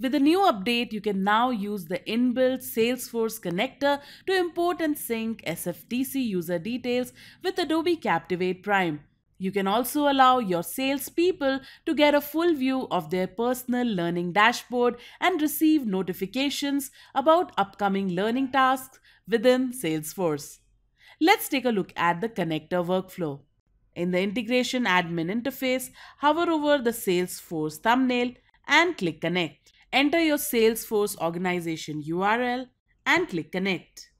With the new update, you can now use the inbuilt Salesforce connector to import and sync SFTC user details with Adobe Captivate Prime. You can also allow your salespeople to get a full view of their personal learning dashboard and receive notifications about upcoming learning tasks within Salesforce. Let's take a look at the connector workflow. In the Integration Admin interface, hover over the Salesforce thumbnail and click Connect. Enter your Salesforce organization URL and click connect.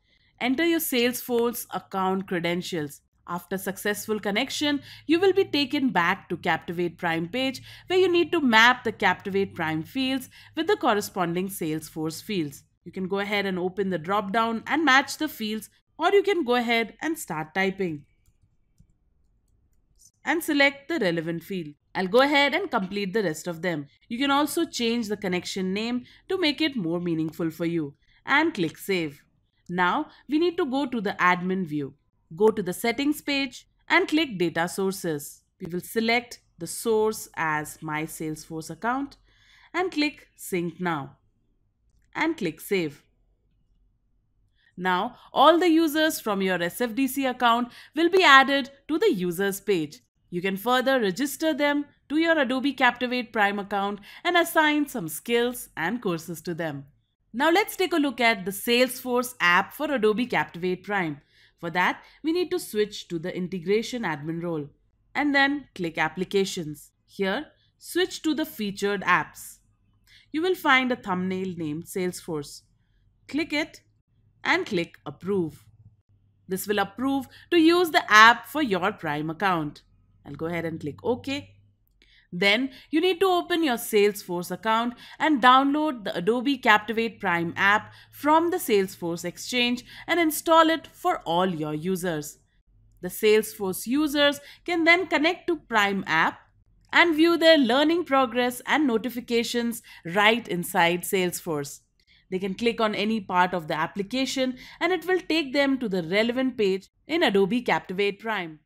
Enter your Salesforce account credentials. After successful connection, you will be taken back to Captivate Prime page where you need to map the Captivate Prime fields with the corresponding Salesforce fields. You can go ahead and open the drop down and match the fields or you can go ahead and start typing and select the relevant field. I'll go ahead and complete the rest of them. You can also change the connection name to make it more meaningful for you and click save. Now we need to go to the admin view. Go to the settings page and click data sources. We will select the source as my Salesforce account and click sync now and click save. Now all the users from your SFDC account will be added to the users page you can further register them to your Adobe Captivate Prime account and assign some skills and courses to them. Now let's take a look at the Salesforce app for Adobe Captivate Prime. For that, we need to switch to the Integration Admin role and then click Applications. Here, switch to the Featured Apps. You will find a thumbnail named Salesforce. Click it and click Approve. This will approve to use the app for your Prime account. I'll go ahead and click OK. Then you need to open your Salesforce account and download the Adobe Captivate Prime app from the Salesforce Exchange and install it for all your users. The Salesforce users can then connect to Prime app and view their learning progress and notifications right inside Salesforce. They can click on any part of the application and it will take them to the relevant page in Adobe Captivate Prime.